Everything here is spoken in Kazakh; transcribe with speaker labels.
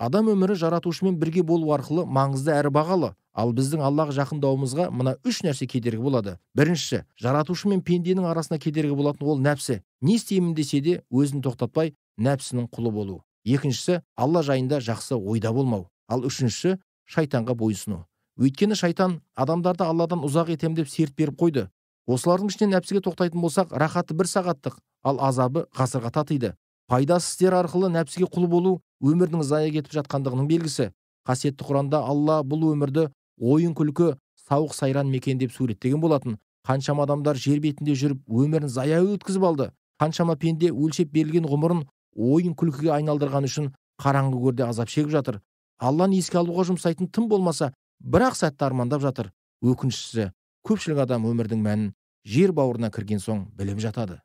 Speaker 1: адам өмірі жаратушымен бірге болу арқылы маңызды әрі бағалы ал біздің аллаға жақындауымызға мына үш нәрсе кедергі болады біріншісі жаратушы мен пенденің арасына кедергі болатын ол нәпсі не істеймін десе де өзін тоқтатпай нәпсінің құлы болу екіншісі алла жайында жақсы ойда болмау ал үшіншісі шайтанға бойсыну өйткені шайтан адамдарды алладан ұзақ етем деп серт беріп қойды осылардың ішінен нәпсіге тоқтайтын болсақ рахаты бір сағаттық ал азабы ғасырға татиды пайдасыз істер арқылы нәпсіге құл болу өмірдің зая кетіп жатқандығының белгісі қасиетті құранда алла бұл өмірді ойын күлкі сауық сайран мекен деп суреттеген болатын қаншама адамдар жер бетінде жүріп өмірін зая өткізіп алды қаншама пенде өлшеп берілген ғұмырын ойын күлкіге айналдырғаны үшін қараңғы көрде азап шегіп жатыр алланы еске алуға жұмсайтын тым болмаса бір ақ сәтті армандап жатыр өкініштісі көпшілік адам өмірдің мәнін жер бауырына кірген соң біліп жатады